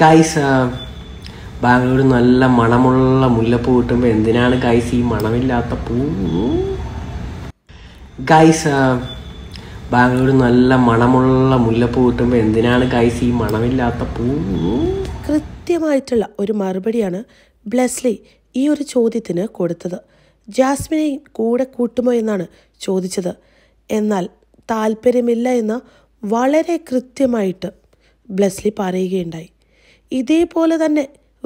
guys Bangalore നല്ല മണമുള്ള മുല്ലപ്പൂ കിട്ടുമ്പോൾ എന്തിനാണ് ഗൈസ് ഈ മണമില്ലാത്ത പൂ ഗൈസ് ബാംഗ്ലൂർ നല്ല മണമുള്ള മുല്ലപ്പൂ കിട്ടുമ്പോൾ എന്തിനാണ് ഗൈസ് ഈ മണമില്ലാത്ത പൂ കൃത്യമായിട്ടുള്ള ഒരു മറുപടിയാണ് ബ്ലെസ്ലി ഈ ഒരു ചോദ്യത്തിന് കൊടുത്തത് ജാസ്മിനെ കൂടെ കൂട്ടുമോ എന്നാണ് ചോദിച്ചത് എന്നാൽ താല്പര്യമില്ല എന്ന് വളരെ കൃത്യമായിട്ട് ബ്ലെസ്ലി പറയുകയുണ്ടായി ഇതേപോലെ തന്നെ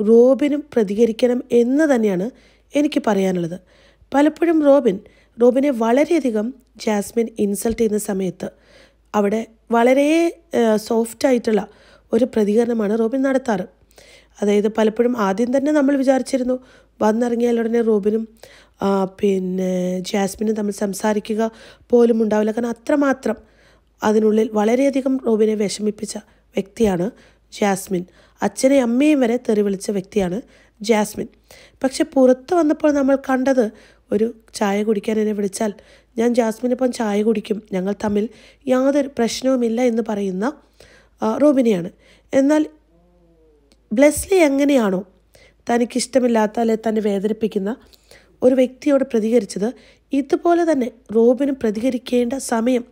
റോബിനും പ്രതികരിക്കണം എന്ന് തന്നെയാണ് എനിക്ക് പറയാനുള്ളത് പലപ്പോഴും റോബിൻ റോബിനെ വളരെയധികം ജാസ്മിൻ ഇൻസൾട്ട് ചെയ്യുന്ന സമയത്ത് അവിടെ വളരെ സോഫ്റ്റായിട്ടുള്ള ഒരു പ്രതികരണമാണ് റോബിൻ നടത്താറ് അതായത് പലപ്പോഴും ആദ്യം തന്നെ നമ്മൾ വിചാരിച്ചിരുന്നു വന്നിറങ്ങിയാൽ ഉടനെ റോബിനും പിന്നെ ജാസ്മിനും തമ്മിൽ സംസാരിക്കുക പോലും ഉണ്ടാവില്ല കാരണം അത്രമാത്രം അതിനുള്ളിൽ വളരെയധികം റോബിനെ വിഷമിപ്പിച്ച വ്യക്തിയാണ് ജാസ്മിൻ അച്ഛനെ അമ്മയും വരെ തെറി വിളിച്ച വ്യക്തിയാണ് ജാസ്മിൻ പക്ഷെ പുറത്ത് വന്നപ്പോൾ നമ്മൾ കണ്ടത് ഒരു ചായ കുടിക്കാൻ എന്നെ വിളിച്ചാൽ ഞാൻ ജാസ്മിനൊപ്പം ചായ കുടിക്കും ഞങ്ങൾ തമ്മിൽ യാതൊരു പ്രശ്നവുമില്ല എന്ന് പറയുന്ന റോബിനെയാണ് എന്നാൽ ബ്ലെസ്ലി എങ്ങനെയാണോ തനിക്കിഷ്ടമില്ലാത്ത അല്ലെ തന്നെ വേദനിപ്പിക്കുന്ന ഒരു വ്യക്തിയോട് പ്രതികരിച്ചത് ഇതുപോലെ തന്നെ റോബിനും പ്രതികരിക്കേണ്ട സമയം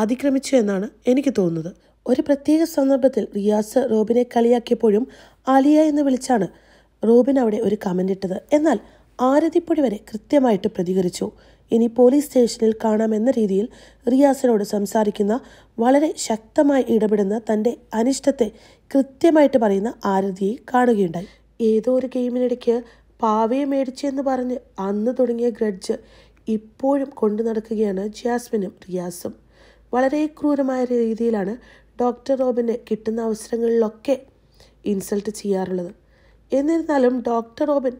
അതിക്രമിച്ചു എന്നാണ് എനിക്ക് തോന്നുന്നത് ഒരു പ്രത്യേക സന്ദർഭത്തിൽ റിയാസ് റോബിനെ കളിയാക്കിയപ്പോഴും ആലിയ എന്ന് വിളിച്ചാണ് റോബിൻ അവിടെ ഒരു കമൻ്റ് ഇട്ടത് എന്നാൽ ആരതിപ്പൊടി വരെ കൃത്യമായിട്ട് പ്രതികരിച്ചു ഇനി പോലീസ് സ്റ്റേഷനിൽ കാണാമെന്ന രീതിയിൽ റിയാസിനോട് സംസാരിക്കുന്ന വളരെ ശക്തമായി ഇടപെടുന്ന തൻ്റെ അനിഷ്ടത്തെ കൃത്യമായിട്ട് പറയുന്ന ആരതിയെ കാണുകയുണ്ടായി ഏതോ ഒരു ഗെയിമിനിടയ്ക്ക് പാവയെ മേടിച്ചെന്ന് പറഞ്ഞ് അന്ന് തുടങ്ങിയ ഗ്രഡ്ജ് ഇപ്പോഴും കൊണ്ടു നടക്കുകയാണ് ജാസ്മിനും റിയാസും വളരെ ക്രൂരമായ രീതിയിലാണ് ഡോക്ടർ റോബിന് കിട്ടുന്ന അവസരങ്ങളിലൊക്കെ ഇൻസൾട്ട് ചെയ്യാറുള്ളത് എന്നിരുന്നാലും ഡോക്ടർ റോബിൻ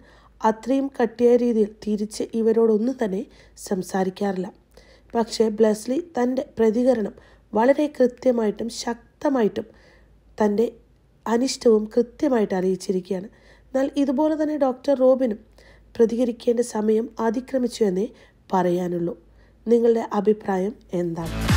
അത്രയും കട്ടിയായ രീതിയിൽ തിരിച്ച് ഇവരോടൊന്നും തന്നെ സംസാരിക്കാറില്ല പക്ഷേ ബ്ലസ്ലി തൻ്റെ പ്രതികരണം വളരെ കൃത്യമായിട്ടും ശക്തമായിട്ടും തൻ്റെ അനിഷ്ടവും കൃത്യമായിട്ട് അറിയിച്ചിരിക്കുകയാണ് എന്നാൽ ഇതുപോലെ തന്നെ ഡോക്ടർ റോബിനും പ്രതികരിക്കേണ്ട സമയം അതിക്രമിച്ചു എന്നേ പറയാനുള്ളൂ നിങ്ങളുടെ അഭിപ്രായം എന്താണ്